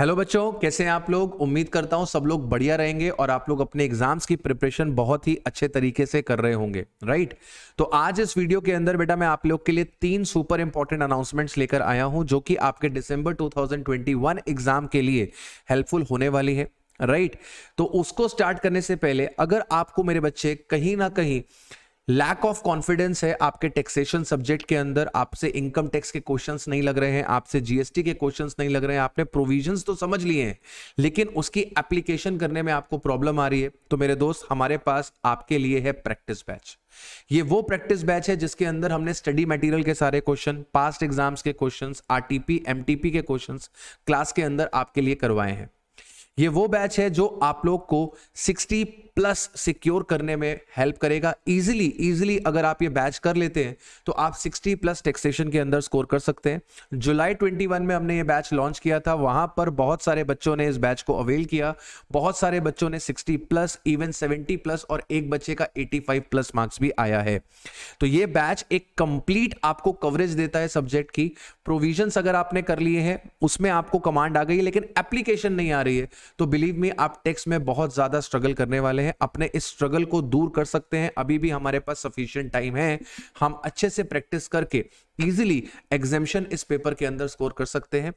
Hello बच्चों कैसे हैं आप लोग उम्मीद करता हूं सब लोग बढ़िया रहेंगे और आप लोग अपने एग्जाम्स की प्रिपरेशन बहुत ही अच्छे तरीके से कर रहे होंगे राइट तो आज इस वीडियो के अंदर बेटा मैं आप लोग के लिए तीन सुपर इंपॉर्टेंट अनाउंसमेंट्स लेकर आया हूं जो कि आपके दिसंबर 2021 एग्जाम के लिए हेल्पफुल होने वाली है राइट तो उसको स्टार्ट करने से पहले अगर आपको मेरे बच्चे कहीं ना कहीं लैक ऑफ कॉन्फिडेंस है आपके टैक्सेशन सब्जेक्ट के अंदर आपसे इनकम टैक्स के क्वेश्चंस नहीं लग रहे हैं आपसे जीएसटी के क्वेश्चंस नहीं लग रहे हैं आपने प्रोविजंस तो समझ लिए हैं लेकिन उसकी एप्लीकेशन करने में आपको प्रॉब्लम आ रही है तो मेरे दोस्त हमारे पास आपके लिए है प्रैक्टिस बैच ये वो प्रैक्टिस बैच है जिसके अंदर हमने स्टडी मटेरियल के सारे क्वेश्चन पास्ट एग्जाम्स के क्वेश्चंस आरटीपी एमटीपी के क्वेश्चंस क्लास के अंदर आपके लिए करवाए हैं ये वो बैच है जो आप लोग को 60 प्लस सिक्योर करने में हेल्प करेगा इजीली इजीली अगर आप ये बैच कर लेते हैं तो आप 60 प्लस टैक्सेशन के अंदर स्कोर कर सकते हैं जुलाई 21 में हमने ये बैच लॉन्च किया था वहां पर बहुत सारे बच्चों ने इस बैच को अवेल किया बहुत सारे बच्चों ने 60 प्लस इवन 70 प्लस और एक बच्चे का 85 प्लस मार्क्स भी आया है तो ये बैच एक कंप्लीट आपको कवरेज देता है सब्जेक्ट की प्रोविजन अगर आपने कर लिए हैं उसमें आपको कमांड आ गई लेकिन एप्लीकेशन नहीं आ रही है तो बिलीव मी आप टैक्स में बहुत ज़्यादा स्ट्रगल करने वाले हैं अपने इस स्ट्रगल को दूर कर सकते हैं अभी भी हमारे पास सफिशियंट टाइम है हम अच्छे से प्रैक्टिस करके इजिली एग्जामिशन इस पेपर के अंदर स्कोर कर सकते हैं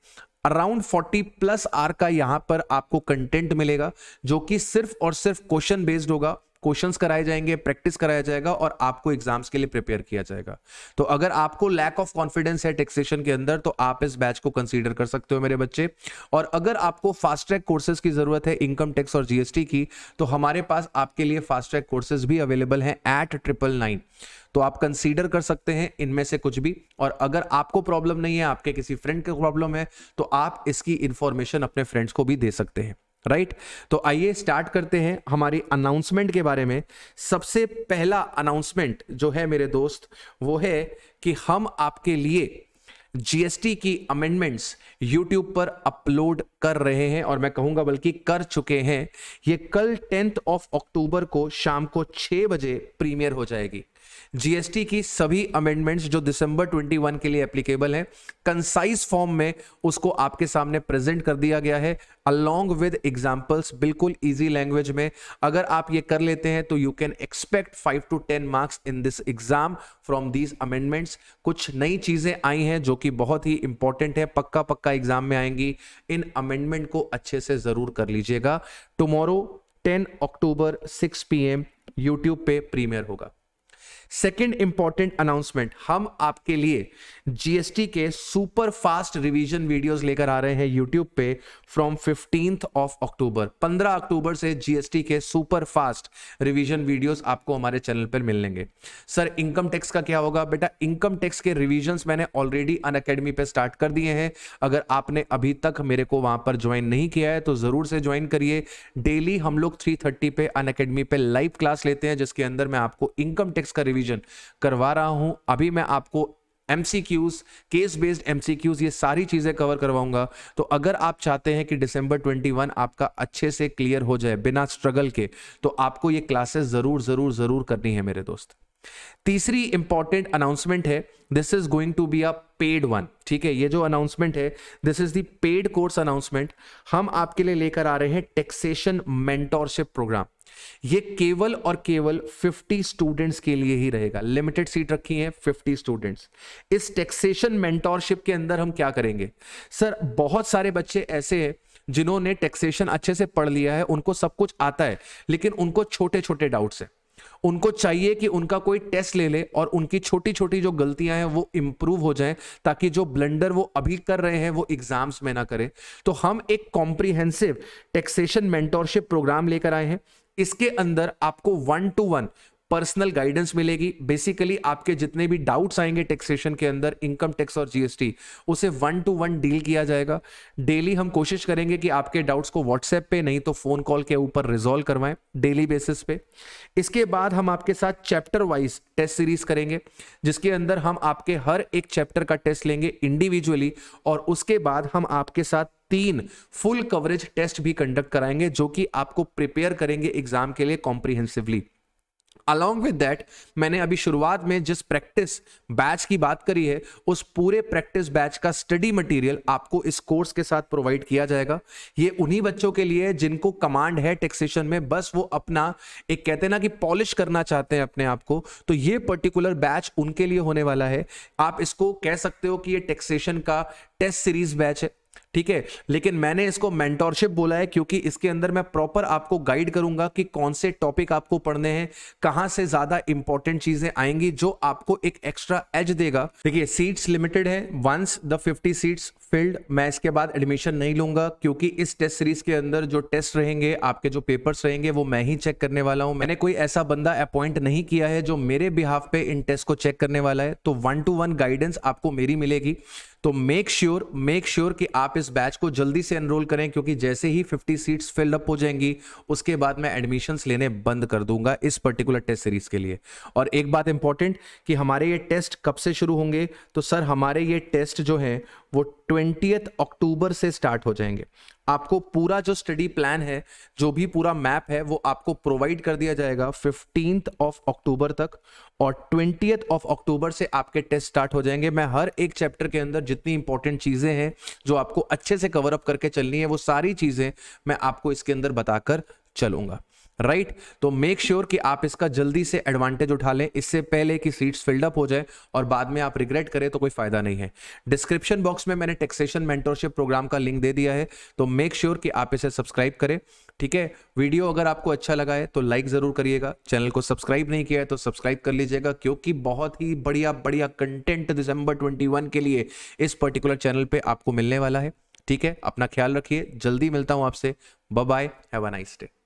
अराउंड 40 प्लस आर का यहां पर आपको कंटेंट मिलेगा जो कि सिर्फ और सिर्फ क्वेश्चन बेस्ड होगा क्वेश्चंस कराए जाएंगे प्रैक्टिस कराया जाएगा और आपको एग्जाम्स के लिए प्रिपेयर किया जाएगा तो अगर आपको लैक ऑफ कॉन्फिडेंस है टैक्सेशन के अंदर तो आप इस बैच को कंसीडर कर सकते हो मेरे बच्चे और अगर आपको फास्ट ट्रैक कोर्सेज की जरूरत है इनकम टैक्स और जीएसटी की तो हमारे पास आपके लिए फास्ट ट्रैक कोर्सेज भी अवेलेबल हैं एट ट्रिपल नाइन तो आप कंसीडर कर सकते हैं इनमें से कुछ भी और अगर आपको प्रॉब्लम नहीं है आपके किसी फ्रेंड को प्रॉब्लम है तो आप इसकी इंफॉर्मेशन अपने फ्रेंड्स को भी दे सकते हैं राइट right? तो आइए स्टार्ट करते हैं हमारी अनाउंसमेंट के बारे में सबसे पहला अनाउंसमेंट जो है मेरे दोस्त वो है कि हम आपके लिए जीएसटी की अमेंडमेंट्स यूट्यूब पर अपलोड कर रहे हैं और मैं कहूंगा बल्कि कर चुके हैं ये कल टेंथ ऑफ अक्टूबर को शाम को छह बजे प्रीमियर हो जाएगी जीएसटी की सभी अमेंडमेंट्स जो दिसंबर 21 के लिए एप्लीकेबल हैं कंसाइज फॉर्म में उसको आपके सामने प्रेजेंट कर दिया गया है अलोंग विद एग्जांपल्स बिल्कुल इजी लैंग्वेज में अगर आप ये कर लेते हैं तो you can expect 5 to 10 marks in this exam from these amendments कुछ नई चीजें आई हैं जो कि बहुत ही इंपॉर्टेंट है पक्का पक्का एग्जाम में आएंगी इन अमेंडमेंट को अच्छे से जरूर कर लीजिएगा टुमारो 10 अक्टूबर 6 पीएम यूट्यूब पे प्रीमियर होगा सेकेंड इंपॉर्टेंट अनाउंसमेंट हम आपके लिए जीएसटी के सुपर फास्ट रिवीजन वीडियोस लेकर आ रहे हैं यूट्यूब पे from fifteen of October 15 October से जीएसटी के सुपर फास्ट रिवीजन वीडियोस आपको हमारे चैनल पर मिलेंगे सर इनकम टैक्स का क्या होगा बेटा इनकम टैक्स के रिविजन मैंने ऑलरेडी अन अकेडमी पे स्टार्ट कर दिए हैं अगर आपने अभी तक मेरे को वहां पर ज्वाइन नहीं किया है तो जरूर से ज्वाइन करिए डेली हम लोग थ्री पे अन अकेडमी पे लाइव क्लास लेते हैं जिसके अंदर मैं आपको इनकम टैक्स का रिविजन रिवीजन करवा रहा हूँ अभी मैं आपको एम केस बेस्ड एम ये सारी चीज़ें कवर करवाऊंगा तो अगर आप चाहते हैं कि डिसंबर 21 आपका अच्छे से क्लियर हो जाए बिना स्ट्रगल के तो आपको ये क्लासेस ज़रूर ज़रूर ज़रूर करनी है मेरे दोस्त तीसरी इंपॉर्टेंट अनाउंसमेंट है this is going to be a paid one ठीक है ये जो अनाउंसमेंट है this is the paid course announcement हम आपके लिए लेकर आ रहे हैं टेक्सेशन मेंटोरशिप प्रोग्राम ये केवल और केवल 50 स्टूडेंट्स के लिए ही रहेगा लिमिटेड सीट रखी है 50 स्टूडेंट्स इस टैक्सेशन मेंटोरशिप के अंदर हम क्या करेंगे सर बहुत सारे बच्चे ऐसे हैं जिन्होंने टैक्सेशन अच्छे से पढ़ लिया है उनको सब कुछ आता है लेकिन उनको छोटे छोटे डाउट्स हैं उनको चाहिए कि उनका कोई टेस्ट ले ले और उनकी छोटी छोटी जो गलतियां हैं वो इम्प्रूव हो जाएं ताकि जो ब्लंडर वो अभी कर रहे हैं वो एग्जाम्स में ना करें तो हम एक कॉम्प्रिहेंसिव टैक्सेशन मेंटोरशिप प्रोग्राम लेकर आए हैं इसके अंदर आपको one to one personal guidance मिलेगी बेसिकली आपके जितने भी डाउट्स आएंगे टैक्सेशन के अंदर इनकम टैक्स और जीएसटी उसे वन टू वन डील किया जाएगा डेली हम कोशिश करेंगे कि आपके डाउट्स को व्हाट्सएप पे नहीं तो फोन कॉल के ऊपर रिजॉल्व करवाएं डेली बेसिस पे इसके बाद हम आपके साथ चैप्टर वाइज टेस्ट सीरीज करेंगे जिसके अंदर हम आपके हर एक चैप्टर का टेस्ट लेंगे इंडिविजुअली और उसके बाद हम आपके साथ तीन फुल कवरेज टेस्ट भी कंडक्ट कराएंगे जो कि आपको प्रिपेयर करेंगे एग्जाम के लिए कॉम्प्रिहेंसिवली अलॉन्ग विद दैट मैंने अभी शुरुआत में जिस प्रैक्टिस बैच की बात करी है उस पूरे प्रैक्टिस बैच का स्टडी मटेरियल आपको इस कोर्स के साथ प्रोवाइड किया जाएगा ये उन्हीं बच्चों के लिए जिनको कमांड है टैक्सेशन में बस वो अपना एक कहते हैं ना कि पॉलिश करना चाहते हैं अपने आप को तो ये पर्टिकुलर बैच उनके लिए होने वाला है आप इसको कह सकते हो कि ये टैक्सेशन का टेस्ट सीरीज बैच है ठीक है लेकिन मैंने इसको मेंटोरशिप बोला है क्योंकि इसके अंदर मैं प्रॉपर आपको गाइड करूंगा कि कौन से टॉपिक आपको पढ़ने हैं कहां से ज्यादा इंपॉर्टेंट चीजें आएंगी जो आपको एक एक्स्ट्रा एज देगा देखिए सीट्स लिमिटेड है वंस द 50 सीट्स फील्ड मैं इसके बाद एडमिशन नहीं लूंगा क्योंकि इस टेस्ट सीरीज के अंदर जो टेस्ट रहेंगे आपके जो पेपर्स रहेंगे वो मैं ही चेक करने वाला हूं मैंने कोई ऐसा बंदा अपॉइंट नहीं किया है जो मेरे बिहाफ पे इन टेस्ट को चेक करने वाला है तो वन टू वन गाइडेंस आपको मेरी मिलेगी तो मेक श्योर मेक श्योर कि आप इस बैच को जल्दी से एनरोल करें क्योंकि जैसे ही 50 सीट्स फिल्ड अप हो जाएंगी उसके बाद मैं एडमिशंस लेने बंद कर दूंगा इस पर्टिकुलर टेस्ट सीरीज के लिए और एक बात इंपॉर्टेंट कि हमारे ये टेस्ट कब से शुरू होंगे तो सर हमारे ये टेस्ट जो है वो ट्वेंटी अक्टूबर से स्टार्ट हो जाएंगे आपको पूरा जो स्टडी प्लान है जो भी पूरा मैप है वो आपको प्रोवाइड कर दिया जाएगा फिफ्टींथ ऑफ अक्टूबर तक और ट्वेंटी ऑफ अक्टूबर से आपके टेस्ट स्टार्ट हो जाएंगे मैं हर एक चैप्टर के अंदर जितनी इंपॉर्टेंट चीज़ें हैं जो आपको अच्छे से कवर अप करके चलनी है वो सारी चीज़ें मैं आपको इसके अंदर बताकर चलूंगा राइट right? तो मेक श्योर sure कि आप इसका जल्दी से एडवांटेज उठा लें इससे पहले कि सीट्स फिल्डअप हो जाए और बाद में आप रिग्रेट करें तो कोई फायदा नहीं है डिस्क्रिप्शन बॉक्स में मैंने टेक्सेशन मेंटोरशिप प्रोग्राम का लिंक दे दिया है तो मेक श्योर sure कि आप इसे सब्सक्राइब करें ठीक है वीडियो अगर आपको अच्छा लगा है तो लाइक जरूर करिएगा चैनल को सब्सक्राइब नहीं किया है तो सब्सक्राइब कर लीजिएगा क्योंकि बहुत ही बढ़िया बढ़िया कंटेंट दिसंबर ट्वेंटी के लिए इस पर्टिकुलर चैनल पर आपको मिलने वाला है ठीक है अपना ख्याल रखिए जल्दी मिलता हूं आपसे bye bye have a nice day